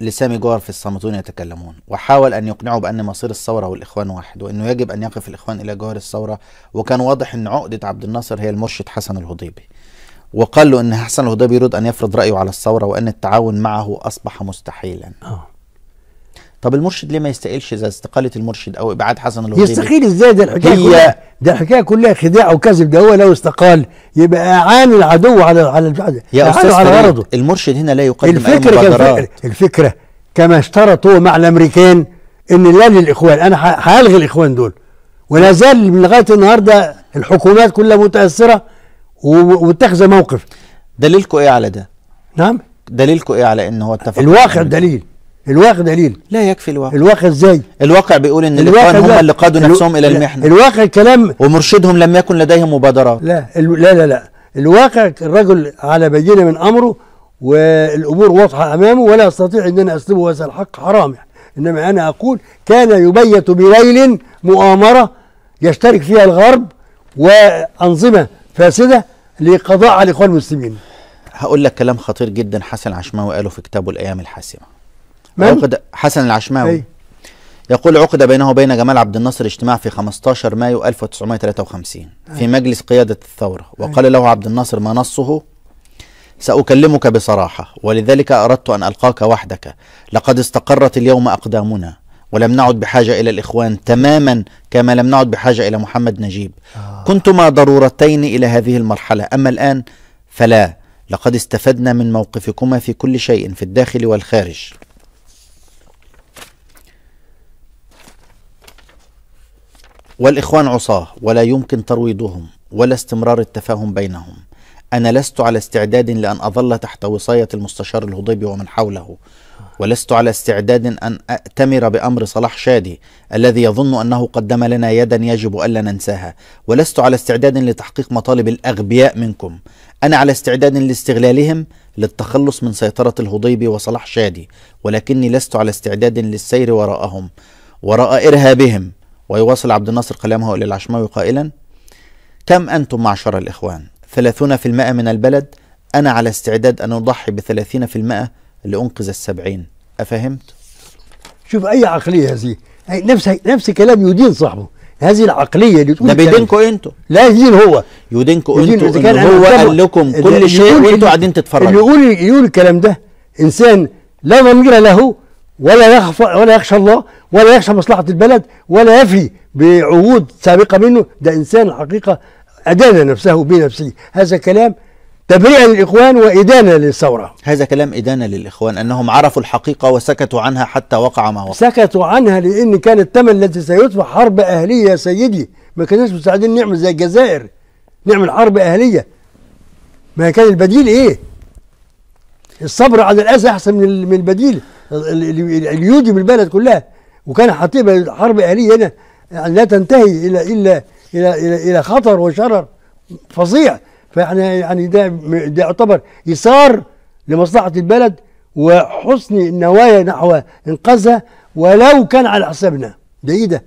لسامي جوهر في الصامتون يتكلمون وحاول أن يقنعه بأن مصير الثورة والإخوان واحد وأنه يجب أن يقف الإخوان إلى جوهر الثورة وكان واضح أن عقدة عبد الناصر هي المرشد حسن الهضيبي وقال له أن حسن الهضيبي يريد أن يفرض رأيه على الثورة وأن التعاون معه أصبح مستحيلا أوه. طب المرشد ليه ما يستقلش اذا استقاله المرشد او ابعاد حسن الوزير يستقيل ازاي ده الحكايه كلها ده الحكايه كلها خداع وكذب ده هو لو استقال يبقى اعان العدو على على يا استاذ على غرضه المرشد هنا لا يقدم الفكره أي مبادرات الفكره كما اشترطوا مع الامريكان ان لا للاخوان انا هلغي الاخوان دول ولا زال لغايه النهارده الحكومات كلها متاثره ومتخذه موقف دليلكم ايه على ده؟ نعم دليلكم ايه على ان هو اتفق الواقع دليل الواقع دليل لا يكفي الواقع الواقع ازاي الواقع بيقول ان الاخوان هم اللي قادوا نفسهم الى المحنه الواقع كلام ومرشدهم لم يكن لديهم مبادرات لا لا لا لا الواقع الرجل على بينه من امره والامور واضحه امامه ولا استطيع ان انا اسلبه هذا الحق حرام يعني. انما انا اقول كان يبيت بليل مؤامره يشترك فيها الغرب وانظمه فاسده لقضاء على الاخوان المسلمين هقول لك كلام خطير جدا حسن عشماوي قاله في كتابه الايام الحاسمه عقد حسن العشماوي أي. يقول عقد بينه وبين جمال عبد الناصر اجتماع في 15 مايو 1953 أي. في مجلس قيادة الثورة وقال له عبد الناصر ما نصه سأكلمك بصراحة ولذلك أردت أن ألقاك وحدك لقد استقرت اليوم أقدامنا ولم نعد بحاجة إلى الإخوان تماما كما لم نعد بحاجة إلى محمد نجيب آه. كنتما ضرورتين إلى هذه المرحلة أما الآن فلا لقد استفدنا من موقفكما في كل شيء في الداخل والخارج والإخوان عصاة ولا يمكن ترويضهم ولا استمرار التفاهم بينهم أنا لست على استعداد لأن أظل تحت وصاية المستشار الهضيبي ومن حوله ولست على استعداد أن أأتمر بأمر صلاح شادي الذي يظن أنه قدم لنا يدا يجب ألا ننساها ولست على استعداد لتحقيق مطالب الأغبياء منكم أنا على استعداد لاستغلالهم للتخلص من سيطرة الهضيبي وصلاح شادي ولكني لست على استعداد للسير وراءهم وراء إرهابهم ويواصل عبد الناصر كلامه إلى العشماوي قائلا كم أنتم معشر الإخوان ثلاثون في المائة من البلد أنا على استعداد أن أضحي بثلاثين في المائة لأنقذ السبعين أفهمت؟ شوف أي عقلية هذه نفس نفس كلام يدين صاحبه هذه العقليه اللي تقول ده بيدينكم انتوا لا يدين هو يدينكم انتوا إن كان هو قال لكم كل شيء وانتوا قاعدين تتفرجوا اللي يقول يقول الكلام ده انسان لا ضمير له ولا يخفى ولا يخشى الله ولا يخشى مصلحه البلد ولا يفي بعهود سابقه منه ده انسان حقيقه ادان نفسه بنفسه هذا كلام تبريع للاخوان وادانه للثوره هذا كلام ادانه للاخوان انهم عرفوا الحقيقه وسكتوا عنها حتى وقع ما وقع سكتوا عنها لان كان الثمن الذي سيدفع حرب اهليه يا سيدي ما كناش مستعدين نعمل زي الجزائر نعمل حرب اهليه ما كان البديل ايه الصبر على الاذى احسن من البديل اليهودي بالبلد كلها وكان حاطين حرب اهليه هنا يعني لا تنتهي الى الا الى الى, إلى خطر وشرر فظيع فاحنا يعني ده ده يعتبر ايثار لمصلحه البلد وحسن النوايا نحو انقاذها ولو كان على حسابنا ده ايه ده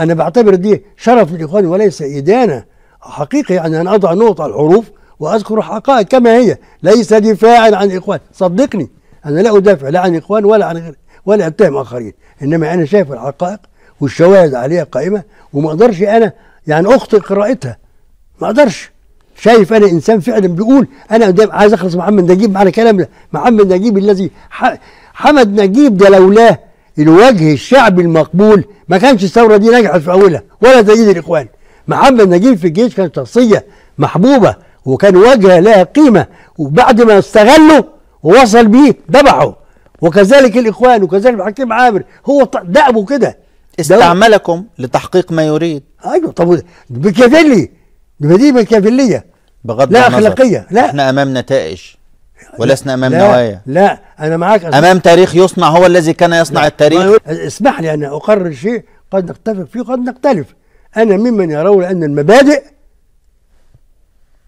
انا بعتبر دي شرف لاخواني وليس ادانه حقيقي يعني انا اضع نقط على الحروف واذكر الحقائق كما هي ليس دفاعا عن الاخوان صدقني انا لا ادافع لا عن اخوان ولا عن غير ولا اتهم اخرين انما انا شايف الحقائق والشواهد عليها قائمه وما اقدرش انا يعني اخطئ قراءتها ما اقدرش شايف انا انسان فعلا بيقول انا عايز اخلص محمد نجيب معنى كلام ده محمد نجيب الذي حمد نجيب ده لولاه الوجه الشعبي المقبول ما كانش الثوره دي نجحت في اولها ولا تأييد الاخوان محمد نجيب في الجيش كان شخصيه محبوبه وكان وجه لها قيمه وبعد ما استغلوا ووصل بيه ذبحه وكذلك الاخوان وكذلك الحكيم عامر هو دأبه كده استعملكم لتحقيق ما يريد ايوه طب بكافيلي دي بكافيليه بغض لا النظر. اخلاقيه لا احنا امام نتائج ولسنا امام لا نوايا لا انا معاك أصلاً. امام تاريخ يصنع هو الذي كان يصنع لا. التاريخ اسمح لي ان اقرر شيء قد نختلف فيه قد نختلف انا ممن يرون ان المبادئ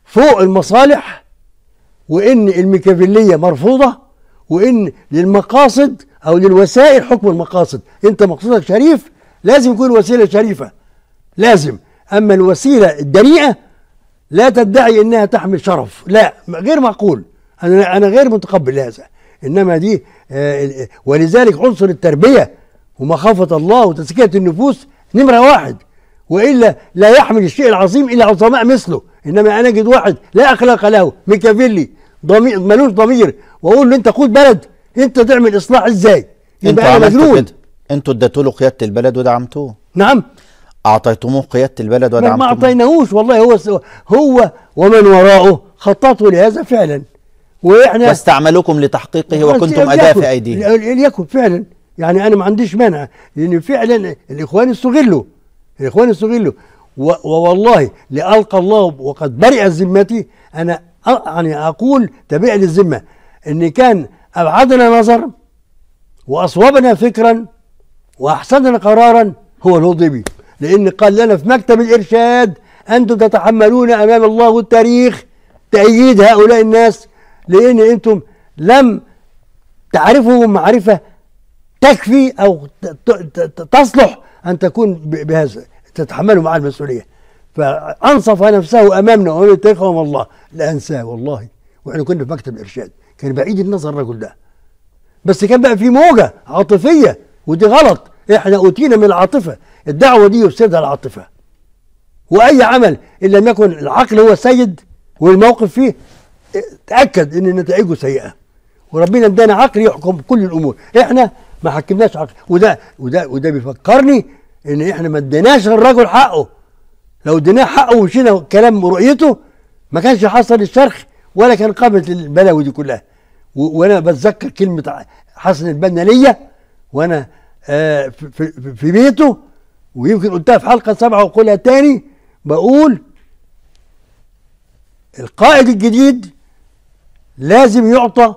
فوق المصالح وإن الميكافيلية مرفوضة وإن للمقاصد أو للوسائل حكم المقاصد أنت مقصودك شريف لازم يكون وسيلة شريفة لازم أما الوسيلة الدنيئة لا تدعي أنها تحمل شرف لا غير معقول أنا أنا غير متقبل هذا إنما دي آه، ولذلك عنصر التربية ومخافة الله وتزكية النفوس نمرة واحد والا لا يحمل الشيء العظيم الا عظماء مثله انما انا اجد واحد لا اخلاق له ميكافيلي ضمير ملوش ضمير واقول له انت قود بلد انت تعمل اصلاح ازاي؟ انت انا مجنون انتوا اديتوا له قياده البلد ودعمتوه نعم اعطيتموه قياده البلد ودعمتوه ما اعطيناهوش والله هو هو ومن وراءه خططوا لهذا فعلا واحنا واستعملوكم لتحقيقه وكنتم اداه في ايديه ليكن فعلا يعني انا ما عنديش مانع لان فعلا الاخوان استغلوا الاخوان استغلوا ووالله لالقى الله وقد برئ ذمتي انا يعني أقول تبيع للذمة إن كان أبعدنا نظر وأصوبنا فكرا وأحسننا قرارا هو الهضيبي لأن قال لنا في مكتب الإرشاد أنتم تتحملون أمام الله والتاريخ تأييد هؤلاء الناس لأن أنتم لم تعرفوا معرفة تكفي أو تصلح أن تكون بهذا تتحملوا معاه المسؤولية فانصف نفسه امامنا وقال ترحم الله لا انساه والله واحنا كنا في مكتب ارشاد كان بعيد النظر الرجل ده بس كان بقى في موجه عاطفيه ودي غلط احنا اوتينا من العاطفه الدعوه دي يفسدها العاطفه واي عمل ان لم يكن العقل هو السيد والموقف فيه تاكد ان نتائجه سيئه وربنا ادانا عقل يحكم كل الامور احنا ما حكمناش عقل وده وده وده بيفكرني ان احنا ما اديناش للراجل حقه لو اديناه حقه ومشينا كلام رؤيته ما كانش حصل الشرخ ولا كان قامت البلاوي دي كلها وانا بتذكر كلمه حسن البنا ليا وانا آه في, في بيته ويمكن قلتها في حلقه سبعه وقولها تاني بقول القائد الجديد لازم يعطى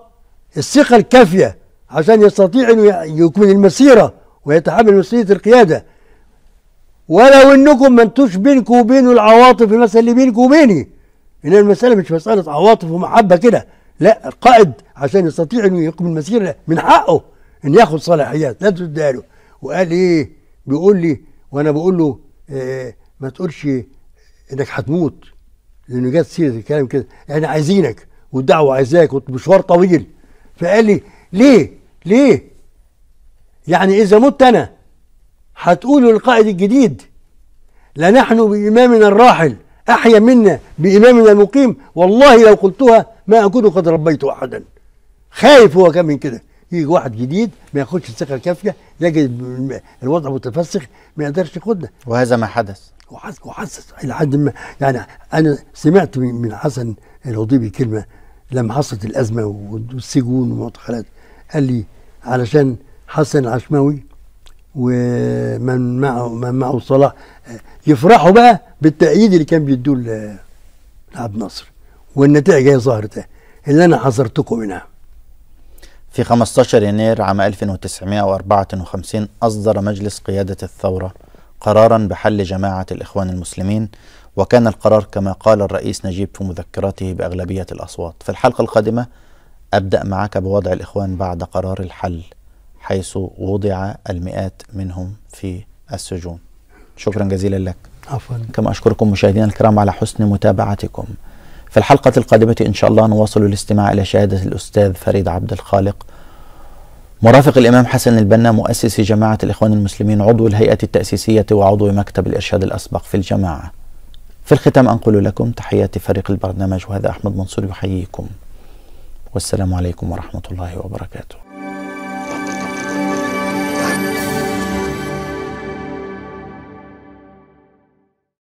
الثقه الكافيه عشان يستطيع انه يكمل المسيره ويتحمل مسؤوليه القياده ولو انكم ما انتوش بينكم وبينه العواطف المساله اللي بينكم وبيني ان المساله مش مساله عواطف ومحبه كده لا القائد عشان يستطيع انه يقوم المسيره من حقه ان ياخد صلاحيات لا تديها له وقال ايه بيقول لي وانا بقول له إيه ما تقولش انك هتموت لانه جت سيره الكلام كده يعني عايزينك والدعوه عايزاك ومشوار طويل فقال لي ليه ليه يعني اذا مت انا هتقولوا للقائد الجديد لا نحن بإمامنا الراحل أحيا منا بإمامنا المقيم والله لو قلتها ما أكون قد ربيت أحدا خايف هو كان من كده يجي واحد جديد ما ياخدش الثقه الكافيه يجد الوضع متفسخ ما يقدرش ياخدنا وهذا ما حدث وحدث الى حد ما يعني انا سمعت من حسن الهضيبي كلمه لما حصلت الازمه والسجون والمعتقلات قال لي علشان حسن العشماوي ومن معه من معه صلاح يفرحوا بقى بالتأييد اللي كان بيدوه لعبد الناصر والنتائج هي ظهرت اللي انا حذرتكم منها في 15 يناير عام 1954 أصدر مجلس قيادة الثورة قرارا بحل جماعة الإخوان المسلمين وكان القرار كما قال الرئيس نجيب في مذكراته بأغلبية الأصوات في الحلقة القادمة أبدأ معك بوضع الإخوان بعد قرار الحل حيث وضع المئات منهم في السجون شكرا جزيلا لك عفوا كما أشكركم مشاهدينا الكرام على حسن متابعتكم في الحلقة القادمة إن شاء الله نواصل الاستماع إلى شهادة الأستاذ فريد عبد الخالق مرافق الإمام حسن البنا مؤسس جماعة الإخوان المسلمين عضو الهيئة التأسيسية وعضو مكتب الإرشاد الأسبق في الجماعة في الختام أنقل لكم تحيات فريق البرنامج وهذا أحمد منصور يحييكم والسلام عليكم ورحمة الله وبركاته